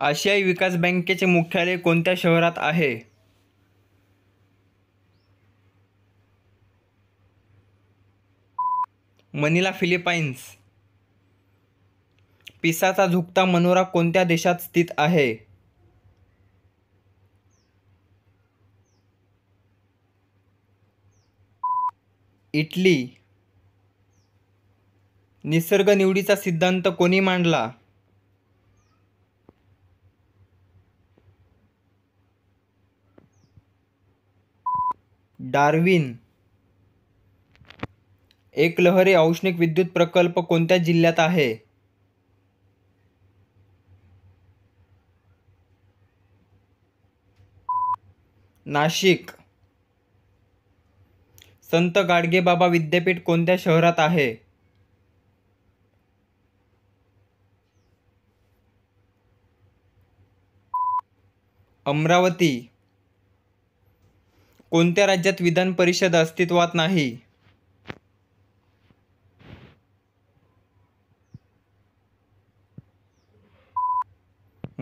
आशियाई विकास बँकेचे मुख्यालय कोणत्या शहरात आहे मनिला फिलिपाइन्स पिसाचा झुकता मनोरा कोणत्या देशात स्थित आहे इटली निसर्ग निवडीचा सिद्धांत कोणी मांडला डार्विन एकलहरे औष्णिक विद्युत प्रकल्प कोणत्या जिल्ह्यात आहे नाशिक संत गाडगेबाबा विद्यापीठ कोणत्या शहरात आहे अमरावती कोणत्या राज्यात विधान परिषद अस्तित्वात नाही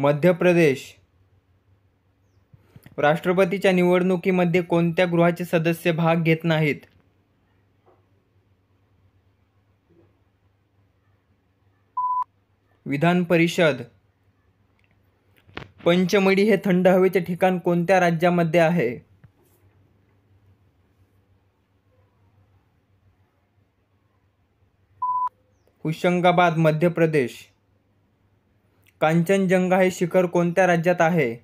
मध्य प्रदेश राष्ट्रपतीच्या निवडणुकीमध्ये कोणत्या गृहाचे सदस्य भाग घेत नाहीत विधान परिषद पंचमढी हे थंड हवेचे ठिकाण कोणत्या राज्यामध्ये आहे होशंगाबाद मध्य प्रदेश कांचनजंगा हे शिखर कोणत्या राज्यात आहे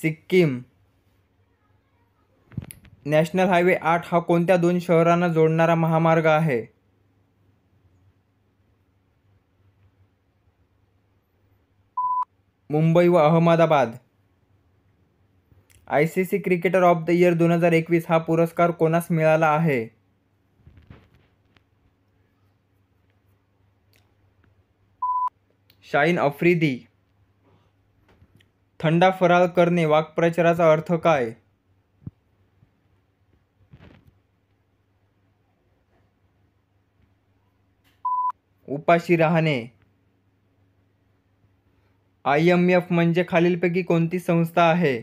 सिक्कीम नॅशनल हायवे आठ हा कोणत्या दोन शहरांना जोडणारा महामार्ग आहे मुंबई व Ahmedabad I C C cricketer of the year दोन हजार एकवीस हा पुरस्कार कोणास मिळाला आहे शाईन अफ्रिदी थंडा फराळ करणे वाक्प्रचाराचा अर्थ काय उपाशी राहणे आय एम एफ म्हणजे खालीलपैकी कोणती संस्था आहे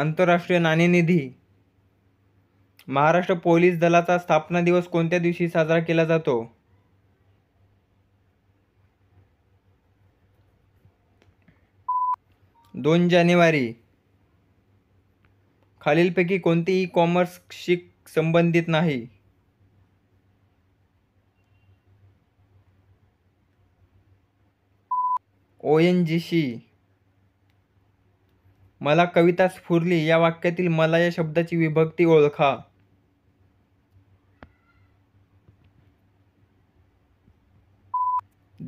आंतरराष्ट्रीय नाणेनिधी महाराष्ट्र पोलीस दलाचा स्थापना दिवस कोणत्या दिवशी साजरा केला जातो दोन जानेवारी खालीलपैकी कोणती ई कॉमर्सशी संबंधित नाही ओ एन मला कविता स्फुरली या वाक्यातील मला या शब्दाची विभक्ती ओळखा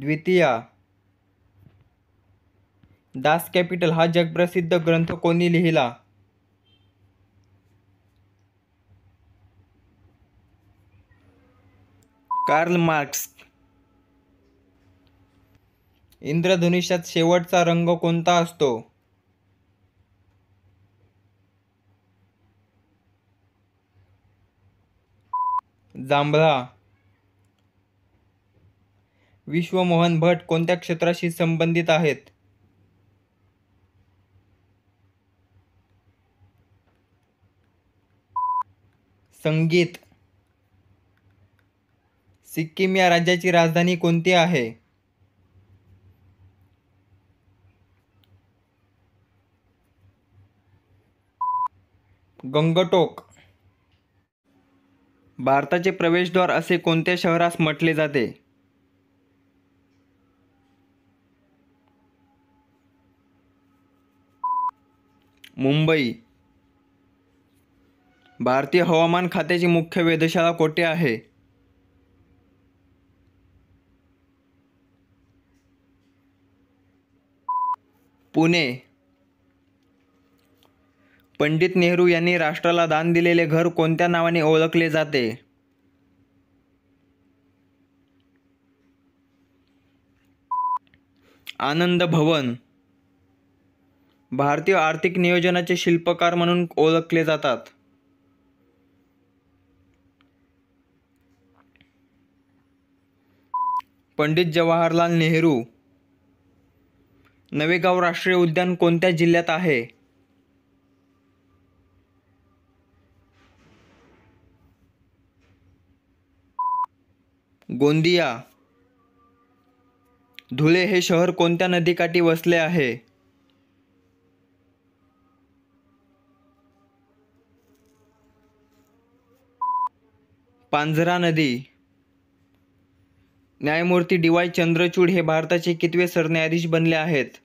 द्वितीया दास कॅपिटल हा जगप्रसिद्ध ग्रंथ कोणी लिहिला कार्ल मार्क्स इंद्रधनुष्यात शेवटचा रंग कोणता असतो जांभळा विश्वमोहन भट कोणत्या क्षेत्राशी संबंधित आहेत संगीत सिक्कीम या राज्याची राजधानी कोणती आहे गंगटोक भारताचे प्रवेशद्वार असे कोणत्या शहरास म्हटले जाते मुंबई भारतीय हवामान खात्याची मुख्य वेधशाळा कोठे आहे पुणे पंडित नेहरू यांनी राष्ट्राला दान दिलेले घर कोणत्या नावाने ओळखले जाते आनंद भवन भारतीय आर्थिक नियोजनाचे शिल्पकार म्हणून ओळखले जातात पंडित जवाहरलाल नेहरू नवेगाव राष्ट्रीय उद्यान कोणत्या जिल्ह्यात आहे गोंदिया धुळे हे शहर कोणत्या नदीकाठी वसले आहे पांझरा नदी न्यायमूर्ती डी वाय चंद्रचूड हे भारताचे कितवे सरन्यायाधीश बनले आहेत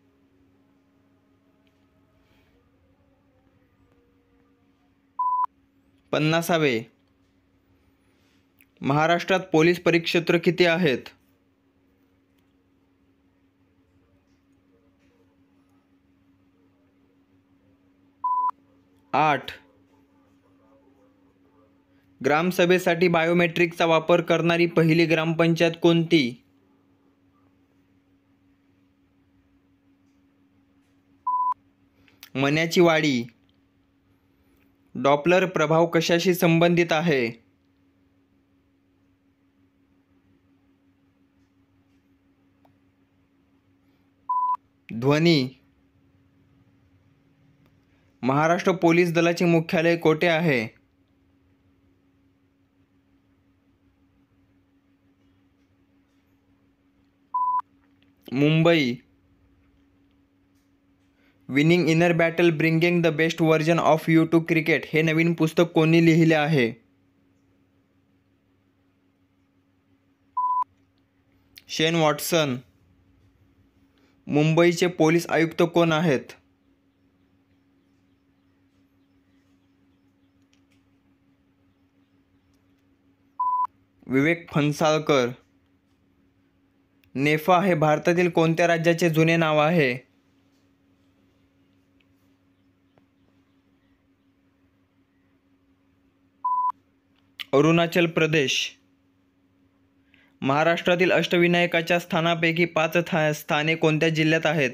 पन्नासावे महाराष्ट्रात पोलीस परिक्षेत्र किती आहेत आठ ग्रामसभेसाठी बायोमेट्रिकचा वापर करणारी पहिली ग्रामपंचायत कोणती मन्याची वाडी डॉपलर प्रभाव कशाशी संबंधित आहे ध्वनी महाराष्ट्र पोलीस दलाचे मुख्यालय कोठे आहे Mumbai winning inner battle bringing the best version of you to cricket हे नवीन पुस्तक कोणी लिहिले आहे शेन वॉटसन मुंबईचे पोलीस आयुक्त कोण आहेत विवेक फणसाळकर नेफा हे भारतातील कोणत्या राज्याचे जुने नाव आहे अरुणाचल प्रदेश महाराष्ट्रातील अष्टविनायकाच्या स्थानापैकी पाच था स्थाने कोणत्या जिल्ह्यात आहेत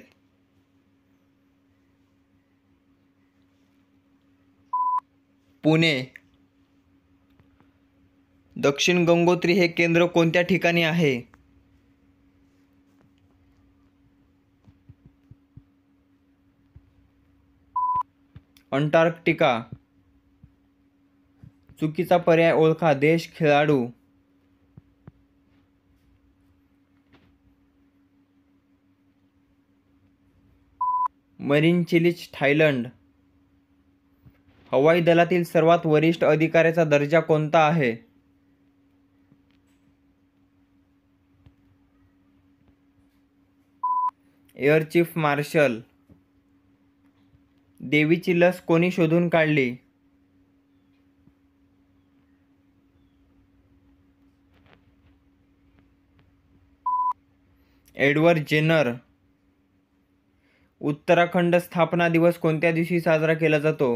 पुणे दक्षिण गंगोत्री हे केंद्र कोणत्या ठिकाणी आहे अंटार्क्टिका चुकीचा पर्याय ओळखा देश खेळाडू मरीन चिलिच थायलंड हवाई दलातील सर्वात वरिष्ठ अधिकाऱ्याचा दर्जा कोणता आहे एअर चीफ मार्शल देवीची लस कोणी शोधून काढली एडवर्ड जेनर उत्तराखंड स्थापना दिवस कोणत्या दिवशी साजरा केला जातो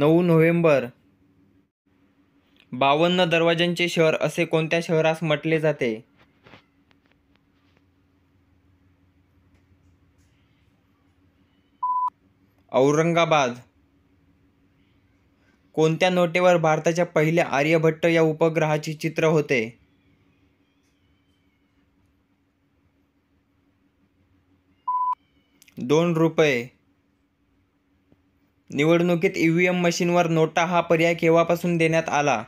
नऊ नोव्हेंबर बावन्न दरवाज्यांचे शहर असे कोणत्या शहरास म्हटले जाते औरंगाबाद कोणत्या नोटेवर भारताच्या पहिल्या आर्यभट्ट या उपग्रहाचे चित्र होते दोन रुपये निवडणुकीत ई व्ही एम मशीनवर नोटा हा पर्याय केव्हापासून देण्यात आला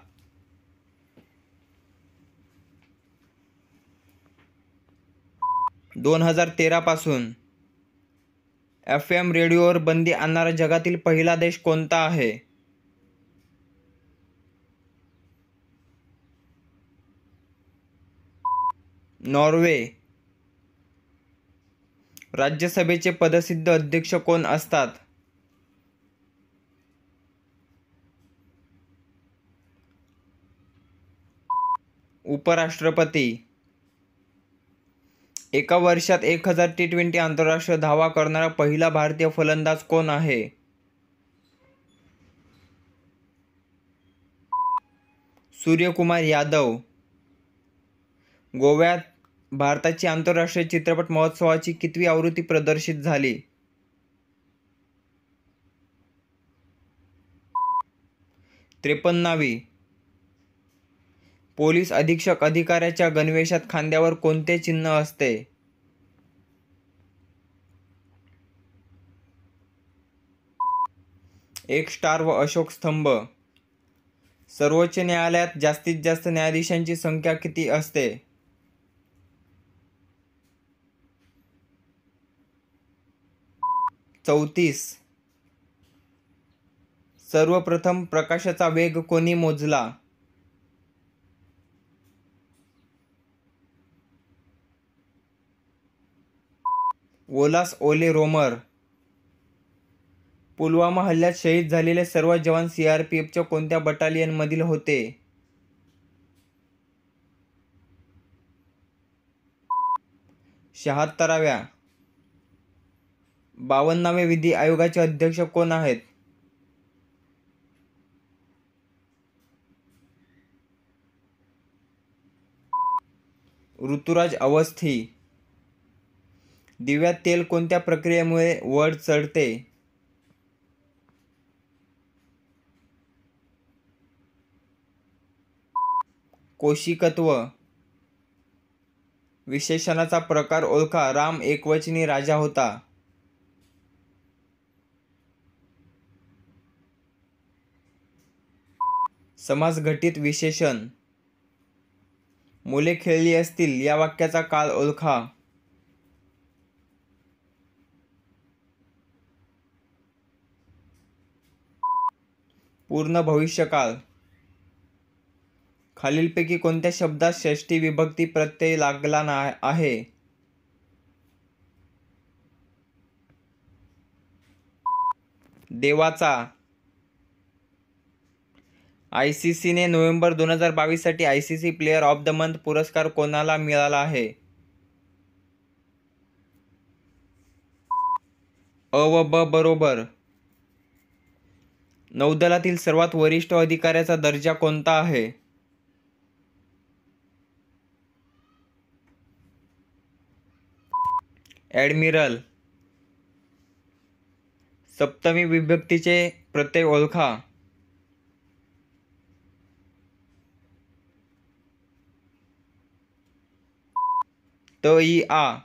दोन हजार तेरापासून एफ एम रेडिओवर बंदी आणणारा जगातील पहिला देश कोणता आहे नॉर्वे राज्यसभेचे पदसिद्ध अध्यक्ष कोण असतात उपराष्ट्रपती एका वर्षात एक हजार टी ट्वेंटी आंतरराष्ट्रीय धावा करणारा पहिला भारतीय फलंदाज कोण आहे सूर्यकुमार यादव गोव्यात भारताची आंतरराष्ट्रीय चित्रपट महोत्सवाची कितवी आवृत्ती प्रदर्शित झाली त्रेपन्नावी पोलीस अधीक्षक अधिकाऱ्याच्या गणवेशात खांद्यावर कोणते चिन्ह असते एक स्टार व अशोक स्तंभ सर्वोच्च न्यायालयात जास्तीत जास्त न्यायाधीशांची संख्या किती असते चौतीस सर्वप्रथम प्रकाशाचा वेग कोणी मोजला ओलास ओले रोमर पुलवामा हल्ल्यात शहीद झालेले सर्व जवान सीआरपीएफच्या आर पी मधील कोणत्या बटालियनमधील होते शहात्तराव्या बावन्नावे विधी आयोगाचे अध्यक्ष कोण आहेत ऋतुराज अवस्थी दिव्यात तेल कोणत्या प्रक्रियेमुळे वड चढते कोशिकत्व विशेषणाचा प्रकार ओळखा राम एकवचनी राजा होता समासघटित विशेषण मुले खेळली असतील या वाक्याचा काल ओळखा पूर्ण भविष्यकाळ खालीलपैकी कोणत्या शब्दात षष्टी विभक्ती प्रत्यय लागला ना आहे देवाचा आय सी सीने नोव्हेंबर दोन हजार बावीससाठी I C C player of the month पुरस्कार कोणाला मिळाला आहे अ व ब बरोबर नौदलातील सर्वात वरिष्ठ अधिकाऱ्याचा दर्जा कोणता आहे ॲडमिरल सप्तमी विभक्तीचे प्रत्यय ओळखा आ,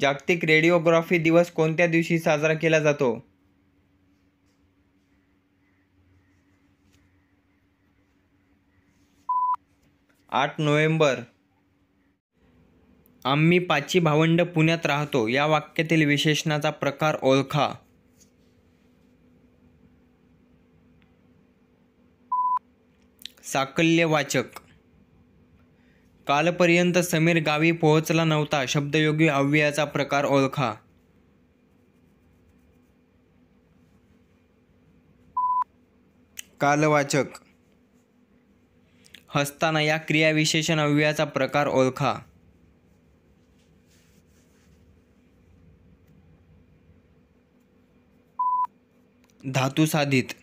जागतिक रेडिओग्राफी दिवस कोणत्या दिवशी साजरा केला जातो आठ नोव्हेंबर आम्ही पाची भावंड पुण्यात राहतो या वाक्यातील विशेषणाचा प्रकार ओळखा साकल्यवाचक कालपर्यंत समीर गावी पोहोचला नव्हता शब्दयोगी अव्ययाचा प्रकार ओळखा कालवाचक हसताना या क्रियाविशेषण अव्ययाचा प्रकार ओळखा धातुसाधित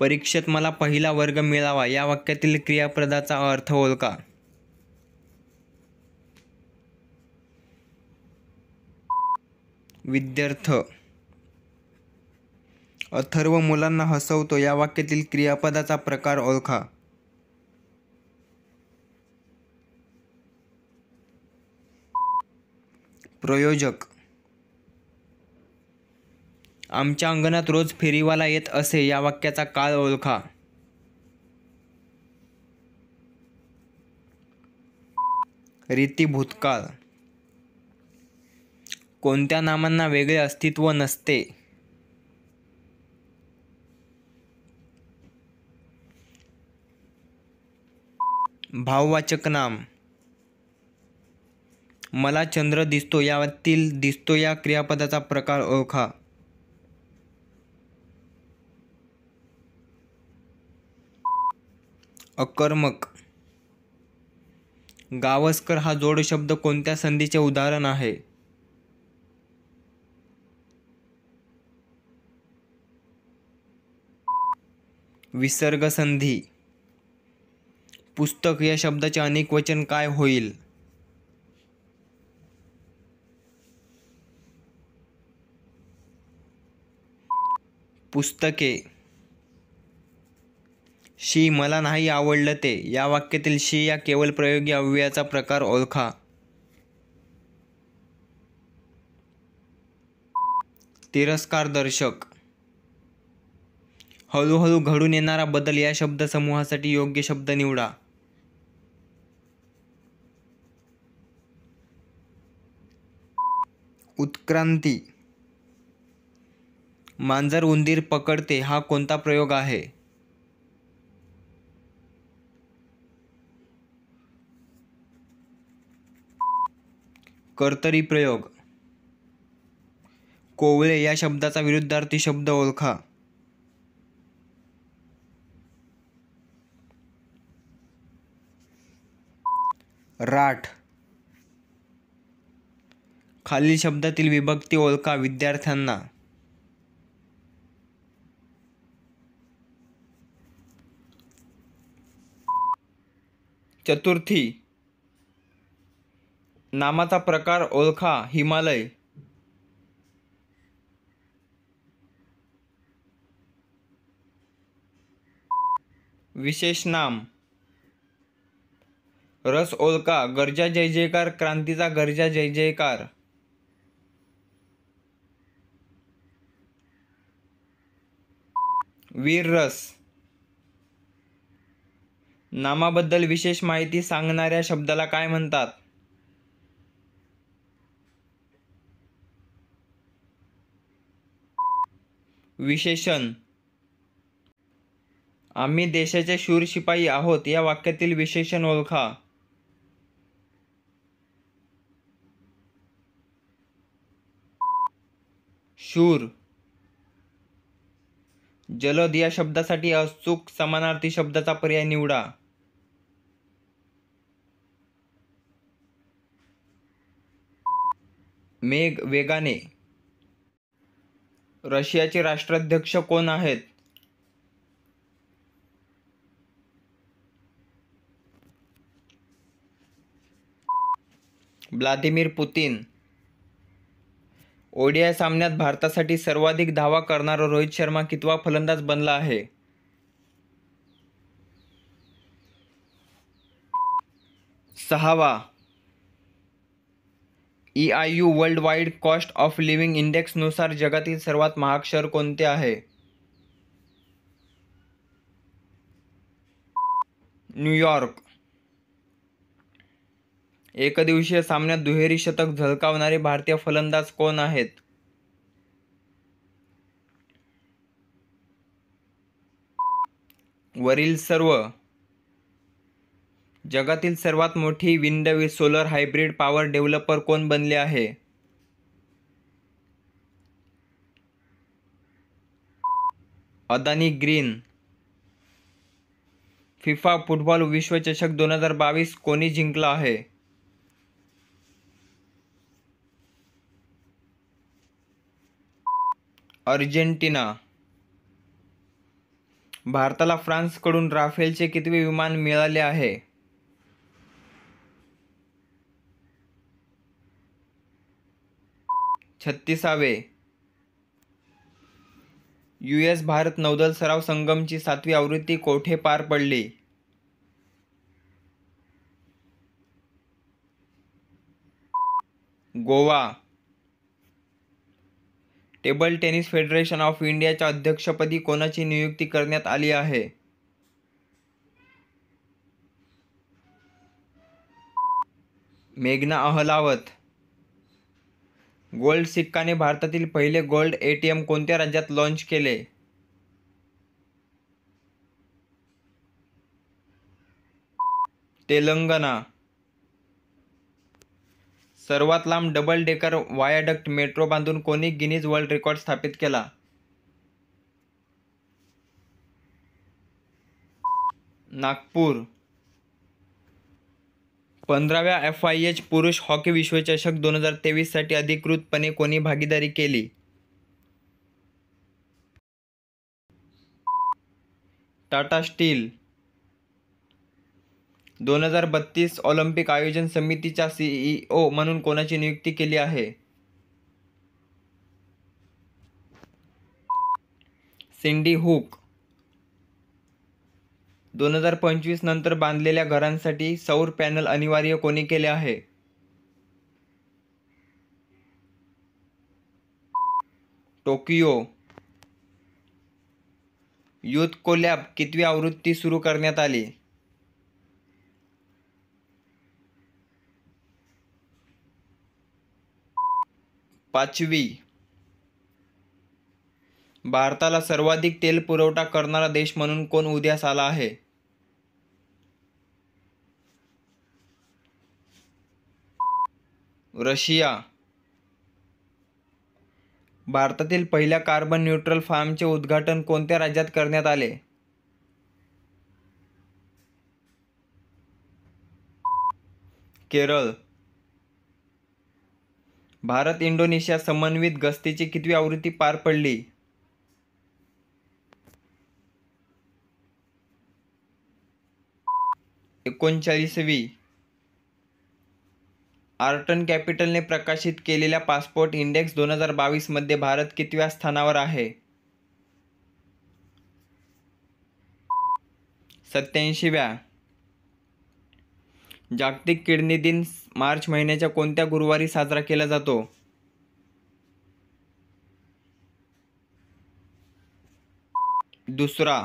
परीक्षेत मला पहिला वर्ग मिळावा या वाक्यातील क्रियापदाचा अर्थ ओळखा विद्यार्थ अथर्व मुलांना हसवतो या वाक्यातील क्रियापदाचा प्रकार ओळखा प्रयोजक आमच्या अंगणात रोज फेरीवाला येत असे या वाक्याचा काळ ओळखा रीती भूतकाळ कोणत्या नामांना वेगळे अस्तित्व नसते भाववाचक नाम मला चंद्र दिसतो यातील दिसतो या क्रियापदाचा प्रकार ओळखा अकर्मक गावस्कर हा जोडशब्द कोणत्या संधीचे उदाहरण आहे विसर्ग संधी पुस्तक या शब्दाचे अनेक वचन काय होईल पुस्तके शी मला नाही आवडलं ते या वाक्यातील शी या केवळ प्रयोगी अव्ययाचा प्रकार ओळखा तिरस्कार दर्शक हळूहळू घडून येणारा बदल या शब्दसमूहासाठी योग्य शब्द निवडा उत्क्रांती मांजर उंदीर पकडते हा कोणता प्रयोग आहे कर्तरी प्रयोग कोवळे या शब्दाचा विरुद्धार्थी शब्द ओळखा राठ खालील शब्दातील विभक्ती ओळखा विद्यार्थ्यांना चतुर्थी नामाचा प्रकार ओळखा हिमालय विशेष नाम रस ओळखा गरजा जय जयकार क्रांतीचा गरजा जय जयकार वीर रस नामाबद्दल विशेष माहिती सांगणाऱ्या शब्दाला काय म्हणतात विशेषण आम्ही देशाचे शूर शिपाई आहोत या वाक्यातील विशेषण ओळखा शूर जलद या शब्दासाठी अचूक समानार्थी शब्दाचा पर्याय निवडा मेघ वेगाने रशियाचे राष्ट्राध्यक्ष कोण आहेत व्लादिमीर पुतीन ओडीआय सामन्यात भारतासाठी सर्वाधिक धावा करणारा रोहित शर्मा कितवा फलंदाज बनला आहे सहावा E I U world wide cost of living इंडेक्सनुसार जगातील सर्वात महाग शहर कोणते आहे न्यूयॉर्क एकदिवसीय सामन्यात दुहेरी शतक झळकावणारे भारतीय फलंदाज कोण आहेत वरील सर्व जगातील सर्वात मोठी वि सोलर हायब्रिड पॉवर डेव्हलपर कोण बनले आहे अदानी ग्रीन फिफा फुटबॉल विश्वचषक दोन हजार बावीस कोणी जिंकला आहे अर्जेंटिना भारताला फ्रान्सकडून राफेलचे कितवे विमान मिळाले आहे छत्तीसावे यू एस भारत नौदल सराव संगमची सातवी आवृत्ती कोठे पार पडली Goa table tennis federation of इंडियाच्या अध्यक्षपदी कोणाची नियुक्ती करण्यात आली आहे मेघना अहलावत गोल्ड सिक्काने भारतातील पहिले गोल्ड ए.टी.एम कोणत्या राज्यात लॉन्च केले? तेलंगणा सर्वात लांब डबल डेकर वायाडक्ट मेट्रो बांधून कोणी गिनीज वर्ल्ड रेकॉर्ड स्थापित केला नागपूर पंधराव्या एफ आय एच पुरुष हॉकी विश्वचषक दोन हजार तेवीससाठी अधिकृतपणे कोणी भागीदारी केली टाटा स्टील दोन हजार बत्तीस ऑलिम्पिक आयोजन समितीच्या सीईओ म्हणून कोणाची नियुक्ती केली आहे सिंडी हुक दोन हजार पंचवीस नंतर बांधलेल्या घरांसाठी सौर पॅनल अनिवार्य कोणी केले आहे टोकियो युथ कोलॅब कितवी आवृत्ती सुरू करण्यात आली पाचवी भारताला सर्वाधिक तेल पुरवठा करणारा देश म्हणून कोण उद्यास आला आहे रशिया भारतातील पहिल्या कार्बन न्यूट्रल फार्मचे उद्घाटन कोणत्या राज्यात करण्यात आले केरळ भारत इंडोनेशिया समन्वित गस्तीची कितवी आवृत्ती पार पडली एकोणचाळीसवी आर्टन कॅपिटलने प्रकाशित केलेल्या पासपोर्ट इंडेक्स दोन हजार बावीसमध्ये भारत कितव्या स्थानावर आहे सत्याऐंशीव्या जागतिक किडनी दिन मार्च महिन्याच्या कोणत्या गुरुवारी साजरा केला जातो दुसरा